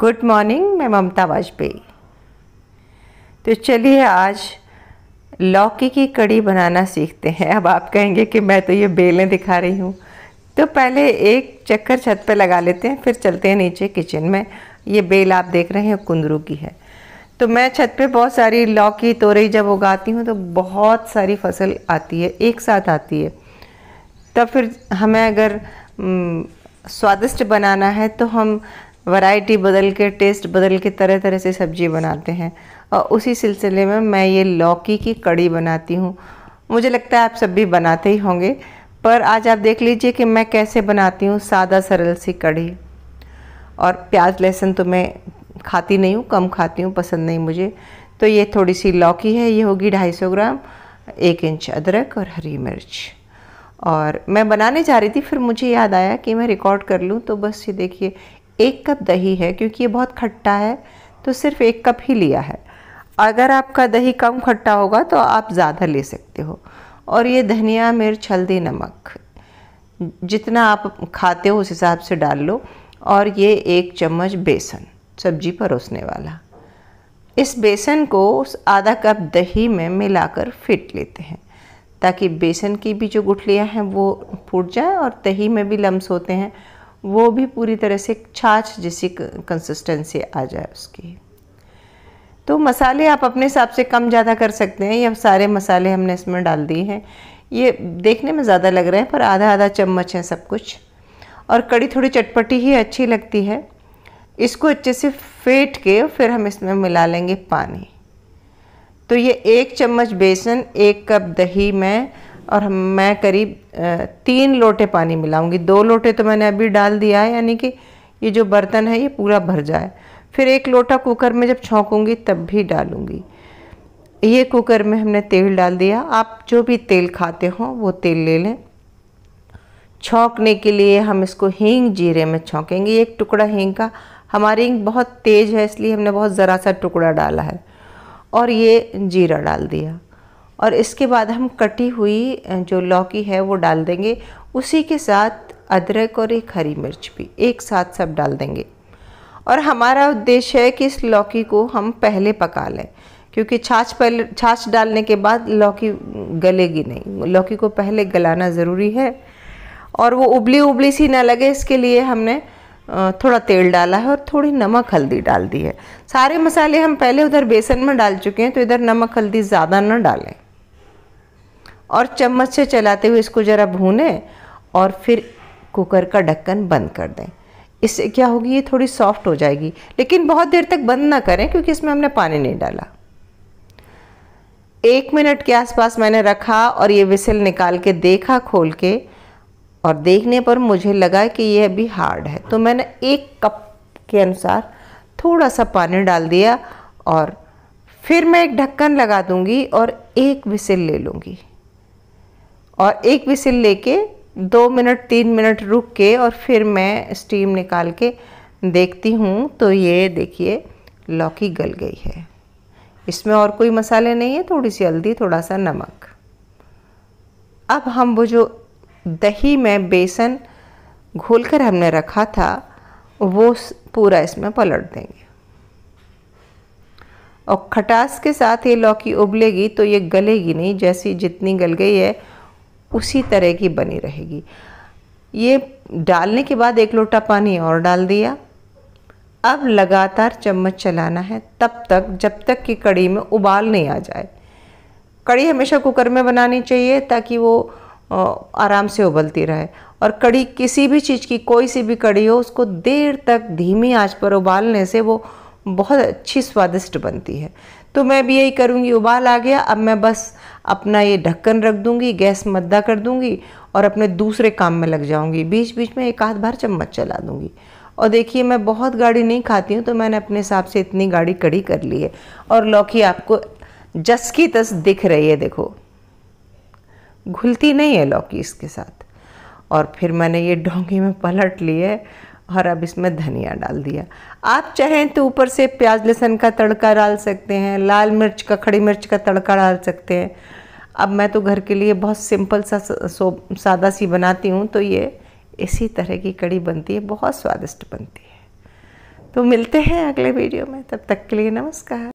good morning मैं ममता वाजपेयी तो चलिए आज लौकी की कड़ी बनाना सीखते हैं अब आप कहेंगे कि मैं तो ये बेलें दिखा रही हूँ तो पहले एक चक्कर छत पर लगा लेते हैं फिर चलते हैं नीचे किचन में ये बेल आप देख रहे हैं कुंदरू की है तो मैं छत पे बहुत सारी लौकी तोरई जब उगाती हूँ तो बहुत सारी फसल आती है एक साथ आती है तब तो फिर हमें अगर स्वादिष्ट बनाना है तो हम वैरायटी बदल के टेस्ट बदल के तरह तरह से सब्जी बनाते हैं और उसी सिलसिले में मैं ये लौकी की कड़ी बनाती हूँ मुझे लगता है आप सब भी बनाते ही होंगे पर आज आप देख लीजिए कि मैं कैसे बनाती हूँ सादा सरल सी कड़ी और प्याज लहसुन तो मैं खाती नहीं हूँ कम खाती हूँ पसंद नहीं मुझे तो ये थोड़ी सी लौकी है ये होगी सौ ग्राम एक इंच अदरक और हरी मिर्च और मैं बनाने जा रही थी फिर मुझे याद आया कि मैं रिकॉर्ड कर लूँ तो बस ये देखिए एक कप दही है क्योंकि ये बहुत खट्टा है तो सिर्फ एक कप ही लिया है अगर आपका दही कम खट्टा होगा तो आप ज़्यादा ले सकते हो और ये धनिया मिर्च हल्दी नमक जितना आप खाते हो उस हिसाब से डाल लो और ये एक चम्मच बेसन सब्जी परोसने वाला इस बेसन को उस आधा कप दही में मिलाकर फिट लेते हैं ताकि बेसन की भी जो गुठलियाँ हैं वो फूट जाए और दही में भी लम्स होते हैं वो भी पूरी तरह से छाछ जैसी कंसिस्टेंसी आ जाए उसकी तो मसाले आप अपने हिसाब से कम ज़्यादा कर सकते हैं ये सारे मसाले हमने इसमें डाल दिए हैं ये देखने में ज़्यादा लग रहे हैं पर आधा आधा चम्मच है सब कुछ और कड़ी थोड़ी चटपटी ही अच्छी लगती है इसको अच्छे से फेंट के फिर हम इसमें मिला लेंगे पानी तो ये एक चम्मच बेसन एक कप दही में और हम मैं करीब तीन लोटे पानी मिलाऊंगी दो लोटे तो मैंने अभी डाल दिया है यानी कि ये जो बर्तन है ये पूरा भर जाए फिर एक लोटा कुकर में जब छौंकूंगी तब भी डालूंगी ये कुकर में हमने तेल डाल दिया आप जो भी तेल खाते हो वो तेल ले लें छौंकने के लिए हम इसको हींग जीरे में छौंकेंगे एक टुकड़ा हींग का हमारी हींग बहुत तेज़ है इसलिए हमने बहुत ज़रा सा टुकड़ा डाला है और ये जीरा डाल दिया और इसके बाद हम कटी हुई जो लौकी है वो डाल देंगे उसी के साथ अदरक और एक हरी मिर्च भी एक साथ सब डाल देंगे और हमारा उद्देश्य है कि इस लौकी को हम पहले पका लें क्योंकि छाछ पहले छाछ डालने के बाद लौकी गलेगी नहीं लौकी को पहले गलाना ज़रूरी है और वो उबली उबली सी ना लगे इसके लिए हमने थोड़ा तेल डाला है और थोड़ी नमक हल्दी डाल दी है सारे मसाले हम पहले उधर बेसन में डाल चुके हैं तो इधर नमक हल्दी ज़्यादा ना डालें और चम्मच से चलाते हुए इसको ज़रा भूनें और फिर कुकर का ढक्कन बंद कर दें इससे क्या होगी ये थोड़ी सॉफ्ट हो जाएगी लेकिन बहुत देर तक बंद ना करें क्योंकि इसमें हमने पानी नहीं डाला एक मिनट के आसपास मैंने रखा और ये विसल निकाल के देखा खोल के और देखने पर मुझे लगा कि ये अभी हार्ड है तो मैंने एक कप के अनुसार थोड़ा सा पानी डाल दिया और फिर मैं एक ढक्कन लगा दूंगी और एक विसिल ले लूँगी और एक विसिल लेके दो मिनट तीन मिनट रुक के और फिर मैं स्टीम निकाल के देखती हूँ तो ये देखिए लौकी गल गई है इसमें और कोई मसाले नहीं है थोड़ी सी हल्दी थोड़ा सा नमक अब हम वो जो दही में बेसन घोल कर हमने रखा था वो पूरा इसमें पलट देंगे और खटास के साथ ये लौकी उबलेगी तो ये गलेगी नहीं जैसी जितनी गल गई है उसी तरह की बनी रहेगी ये डालने के बाद एक लोटा पानी और डाल दिया अब लगातार चम्मच चलाना है तब तक जब तक कि कड़ी में उबाल नहीं आ जाए कड़ी हमेशा कुकर में बनानी चाहिए ताकि वो आराम से उबलती रहे और कड़ी किसी भी चीज़ की कोई सी भी कड़ी हो उसको देर तक धीमी आंच पर उबालने से वो बहुत अच्छी स्वादिष्ट बनती है तो मैं भी यही करूँगी उबाल आ गया अब मैं बस अपना ये ढक्कन रख दूँगी गैस मद्दा कर दूँगी और अपने दूसरे काम में लग जाऊँगी बीच बीच में एक आध बार चम्मच चला दूँगी और देखिए मैं बहुत गाड़ी नहीं खाती हूँ तो मैंने अपने हिसाब से इतनी गाड़ी कड़ी कर ली है और लौकी आपको जस की तस दिख रही है देखो घुलती नहीं है लौकी इसके साथ और फिर मैंने ये डोंगी में पलट ली है और अब इसमें धनिया डाल दिया आप चाहें तो ऊपर से प्याज लहसुन का तड़का डाल सकते हैं लाल मिर्च का खड़ी मिर्च का तड़का डाल सकते हैं अब मैं तो घर के लिए बहुत सिंपल सा सादा सी बनाती हूँ तो ये इसी तरह की कड़ी बनती है बहुत स्वादिष्ट बनती है तो मिलते हैं अगले वीडियो में तब तक के लिए नमस्कार